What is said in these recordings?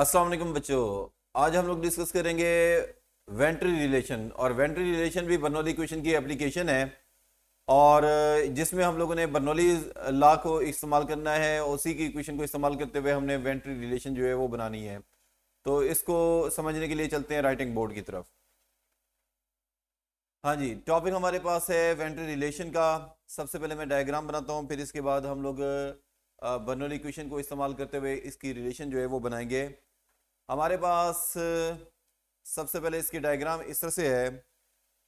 अस्सलाम वालेकुम बच्चों आज हम लोग डिस्कस करेंगे वेंट्री रिलेशन और वेंट्री रिलेशन भी बर्नौली इक्वेशन की एप्लीकेशन है और जिसमें हम लोगों ने बर्नौली ला को इस्तेमाल करना है उसी की इक्वेशन को इस्तेमाल करते हुए हमने वेंट्री रिलेशन जो है वो बनानी है तो इसको समझने के लिए चलते हैं राइटिंग बोर्ड की तरफ हाँ जी टॉपिक हमारे पास है वेंट्री रिलेशन का सबसे पहले मैं डायग्राम बनाता हूँ फिर इसके बाद हम लोग बर्नल इक्वेशन को इस्तेमाल करते हुए इसकी रिलेशन जो है वो बनाएंगे हमारे पास सबसे पहले इसकी डायग्राम इस तरह से है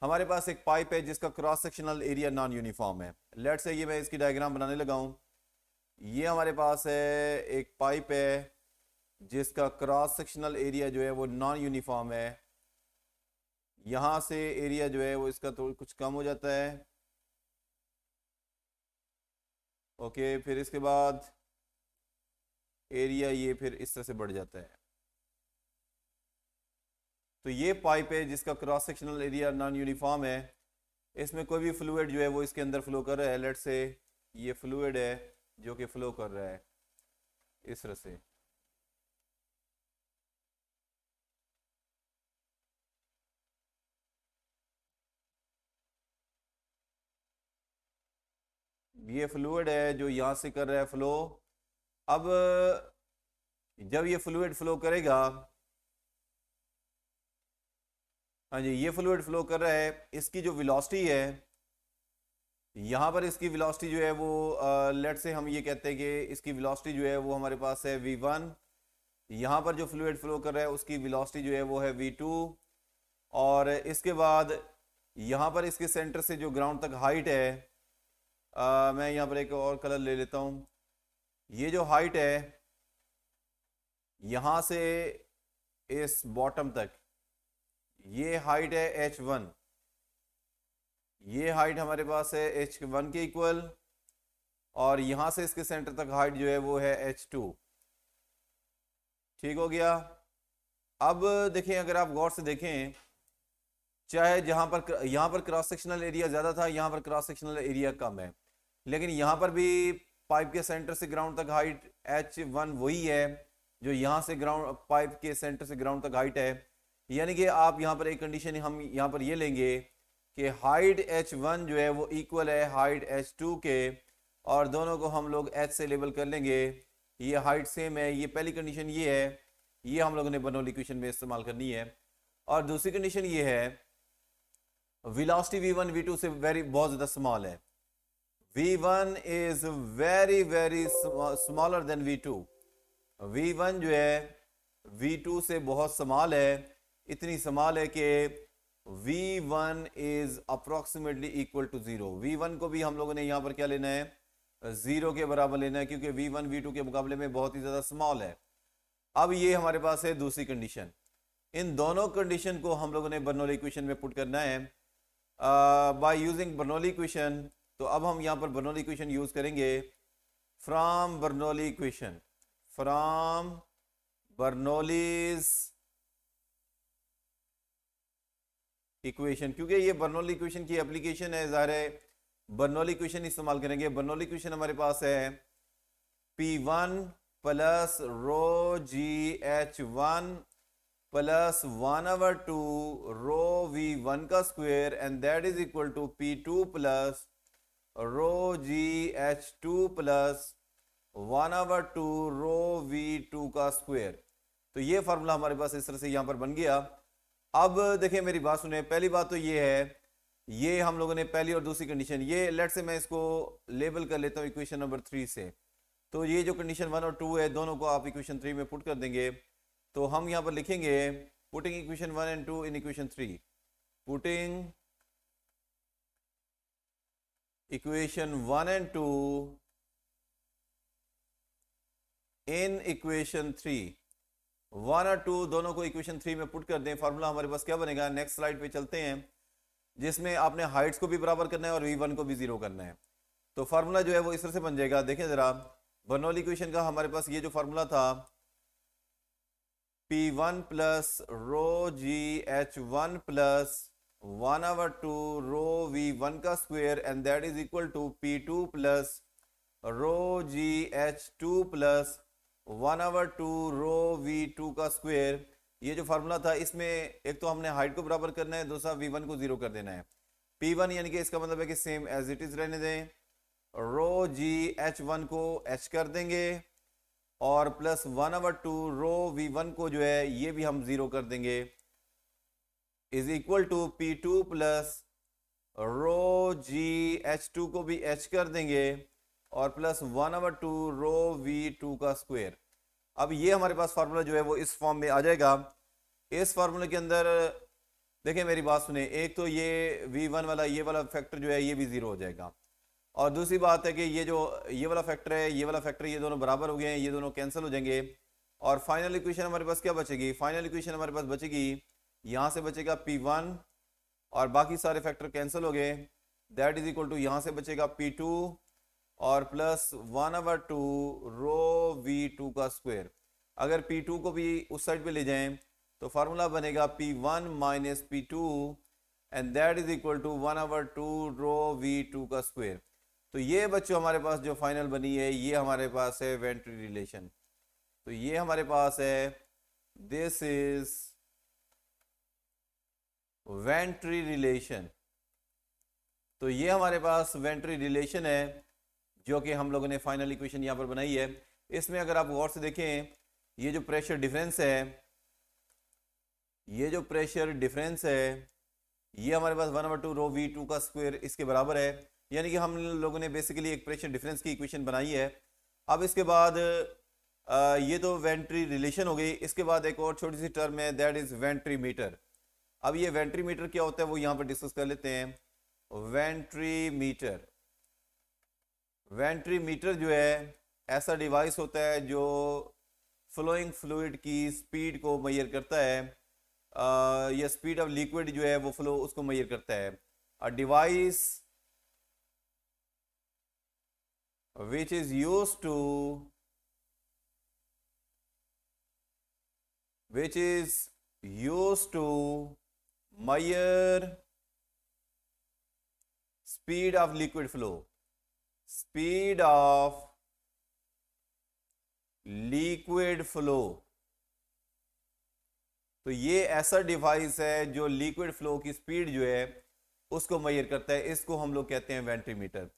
हमारे पास एक पाइप है जिसका cross sectional area non uniform है लेट से ये मैं इसकी डायग्राम बनाने लगा हूँ ये हमारे पास है एक पाइप है जिसका क्रॉस सेक्शनल एरिया जो है वो नॉन यूनिफॉर्म है यहाँ से एरिया जो है वो इसका तो कुछ कम हो जाता है ओके फिर इसके बाद एरिया ये फिर इस तरह से बढ़ जाता है तो ये पाइप है जिसका cross sectional area non uniform है इसमें कोई भी फ्लूड जो है वो इसके अंदर फ्लो कर रहा है लेट से ये फ्लूड है जो कि फ्लो कर रहा है इस तरह से ये फ्लूड है जो यहाँ से कर रहा है फ्लो अब जब ये फ्लूड फ्लो करेगा हाँ जी ये फ्लूड फ्लो कर रहा है इसकी जो वेलोसिटी है यहाँ पर इसकी वेलोसिटी जो है वो लेट से हम ये कहते हैं कि इसकी वेलोसिटी जो है वो हमारे पास है वी वन यहाँ पर जो फ्लूड फ्लो कर रहा है उसकी वेलोसिटी जो है वो है वी टू और इसके बाद यहाँ पर इसके सेंटर से जो ग्राउंड तक हाइट है आ, मैं यहाँ पर एक और कलर ले लेता हूँ ये जो हाइट है यहाँ से इस बॉटम तक ये हाइट है एच वन ये हाइट हमारे पास है एच वन के इक्वल और यहाँ से इसके सेंटर तक हाइट जो है वो है एच टू ठीक हो गया अब देखें अगर आप गौर से देखें चाहे जहाँ पर यहाँ पर क्रॉस सेक्शनल एरिया ज़्यादा था यहाँ पर क्रॉस सेक्शनल एरिया कम है लेकिन यहाँ पर भी पाइप के सेंटर से ग्राउंड तक हाइट एच वन वही है जो यहाँ से ग्राउंड पाइप के सेंटर से ग्राउंड तक हाइट है यानी कि आप यहाँ पर एक कंडीशन हम यहाँ पर ये यह लेंगे कि हाइट एच वन जो है वो इक्वल है हाइट एच टू के और दोनों को हम लोग एच से लेबल कर लेंगे ये हाइट सेम है ये पहली कंडीशन ये है ये हम लोगों ने बनोल इक्वेशन में इस्तेमाल करनी है और दूसरी कंडीशन ये है velocity V one V two से वेरी बहुत ज़्यादा स्मॉल है V1 is very very smaller than V2. V1 जो है V2 से बहुत समाल है इतनी समाल है कि V1 is approximately equal to zero. V1 को भी हम लोगों ने यहाँ पर क्या लेना है जीरो के बराबर लेना है क्योंकि V1 V2 के मुकाबले में बहुत ही ज़्यादा स्मॉल है अब ये हमारे पास है दूसरी कंडीशन इन दोनों कंडीशन को हम लोगों ने बर्नोली इक्वेशन में पुट करना है बाय यूजिंग बर्नोली इक्वेशन तो अब हम यहाँ पर बर्नौली इक्वेशन यूज़ करेंगे from Bernoulli equation from Bernoulli's equation क्योंकि ये बर्नौली इक्वेशन की एप्लीकेशन है ज़ाहिर है बर्नौली इक्वेशन इस्तेमाल करेंगे बर्नौली इक्वेशन हमारे पास है P one plus rho G H one plus one over two rho V one का square and that is equal to P two plus rho G H two plus one over two rho V two का square तो ये formula हमारे पास इस तरह से यहाँ पर बन गया अब देखिए मेरी बात सुने पहली बात तो ये है ये हम लोगों ने पहली और दूसरी कंडीशन ये लेट से मैं इसको लेबल कर लेता हूँ इक्वेशन नंबर थ्री से तो ये जो कंडीशन वन और टू है दोनों को आप इक्वेशन थ्री में पुट कर देंगे तो हम यहाँ पर लिखेंगे putting equation one and two in equation three putting equation one and two in equation three one और टू दोनों को इक्वेशन थ्री में पुट कर दें फार्मूला हमारे पास क्या बनेगा नेक्स्ट स्लाइड पे चलते हैं जिसमें आपने हाइट्स को भी बराबर करना है और वी वन को भी जीरो करना है तो फार्मूला जो है वो इस तरह से बन जाएगा देखें जरा बर्नौल इक्वेशन का हमारे पास ये जो फार्मूला था P one plus rho G H one plus one over two rho V one का square and that is equal to P two plus rho G H two plus one over two rho V two का square ये जो formula था इसमें एक तो हमने height को बराबर करना है दूसरा वी वन को जीरो कर देना है पी वन यानी कि इसका मतलब है कि सेम एज इट इज रहने दें रो जी एच वन को एच कर देंगे और plus one over two rho V one को जो है ये भी हम जीरो कर देंगे is equal to P two plus rho G H two को भी एच कर देंगे और plus one over two rho V two का स्क्वायर अब ये हमारे पास फार्मूला जो है वो इस फॉर्म में आ जाएगा इस फार्मूले के अंदर देखिए मेरी बात सुने एक तो ये वी वन वाला ये वाला फैक्टर जो है ये भी ज़ीरो हो जाएगा और दूसरी बात है कि ये जो ये वाला फैक्टर है ये वाला फैक्टर ये दोनों बराबर हो गए हैं ये दोनों कैंसिल हो जाएंगे और फाइनल इक्वेशन हमारे पास क्या बचेगी फाइनल इक्वेशन हमारे पास बचेगी यहां से बचेगा पी वन और बाकी सारे फैक्टर कैंसिल हो गए दैट इज इक्वल टू यहां से बचेगा पी टू और plus one over two rho V two का स्क्वायर अगर पी टू को भी उस साइड पे ले जाएं तो फार्मूला बनेगा P one minus P two and that is equal to one over two rho V two का स्क्वायर तो ये बच्चों हमारे पास जो फाइनल बनी है ये हमारे पास है वेंट्री रिलेशन तो ये हमारे पास है दिस इज़ वेंट्री रिलेशन तो ये हमारे पास वेंट्री रिलेशन है जो कि हम लोगों ने फाइनल इक्वेशन यहाँ पर बनाई है इसमें अगर आप गौर से देखें ये जो प्रेशर डिफरेंस है ये जो प्रेशर डिफरेंस है ये हमारे पास one by two rho V two का स्क्वायर इसके बराबर है यानी कि हम लोगों ने बेसिकली एक प्रेशर डिफरेंस की इक्वेशन बनाई है अब इसके बाद आ, ये तो वेंट्री रिलेशन हो गई इसके बाद एक और छोटी सी टर्म है दैट इज़ वेंट्री मीटर अब ये वेंट्रीमीटर क्या होता है वो यहां पर डिस्कस कर लेते हैं वेंट्रीमीटर वेंट्रीमीटर जो है ऐसा डिवाइस होता है जो फ्लोइंग फ्लूड की स्पीड को मैयर करता है या स्पीड ऑफ लिक्विड जो है वो फ्लो उसको मैयर करता है a device which is use to which is use to measure speed of liquid flow speed of liquid flow तो ये ऐसा डिवाइस है जो लिक्विड फ्लो की स्पीड जो है उसको मयर करता है इसको हम लोग कहते हैं वेंट्रीमीटर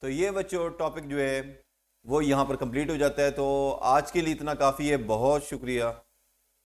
तो ये बच्चों टॉपिक जो है वो यहाँ पर कंप्लीट हो जाता है तो आज के लिए इतना काफ़ी है बहुत शुक्रिया